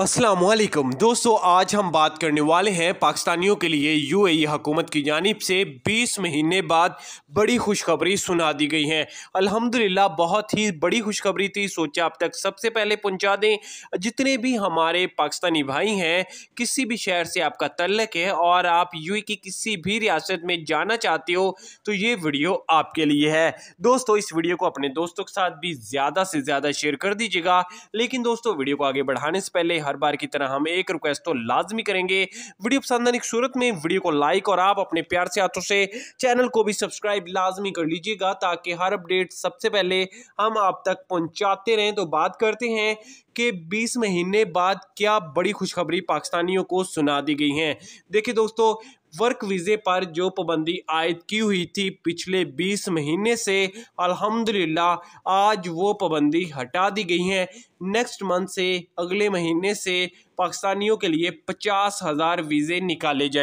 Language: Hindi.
असलम दोस्तों आज हम बात करने वाले हैं पाकिस्तानियों के लिए यूएई हुकूमत की जानब से 20 महीने बाद बड़ी खुशखबरी सुना दी गई है अल्हम्दुलिल्लाह बहुत ही बड़ी खुशखबरी थी सोचा अब तक सबसे पहले पहुंचा दें जितने भी हमारे पाकिस्तानी भाई हैं किसी भी शहर से आपका तल्लक है और आप यू की किसी भी रियासत में जाना चाहते हो तो ये वीडियो आपके लिए है दोस्तों इस वीडियो को अपने दोस्तों के साथ भी ज़्यादा से ज़्यादा शेयर कर दीजिएगा लेकिन दोस्तों वीडियो को आगे बढ़ाने से पहले हर बार की तरह हम एक रिक्वेस्ट तो लाजमी करेंगे वीडियो पसंद आने की सूरत में वीडियो को लाइक और आप अपने प्यार से हाथों से चैनल को भी सब्सक्राइब लाजमी कर लीजिएगा ताकि हर अपडेट सबसे पहले हम आप तक पहुंचाते रहें तो बात करते हैं के 20 महीने बाद क्या बड़ी खुशखबरी पाकिस्तानियों को सुना दी गई है देखिए दोस्तों वर्क वीज़े पर जो पाबंदी आयद की हुई थी पिछले 20 महीने से अल्हम्दुलिल्लाह आज वो पाबंदी हटा दी गई है नेक्स्ट मंथ से अगले महीने से पाकिस्तानियों के लिए पचास हज़ार वीज़े निकाले जाएंगे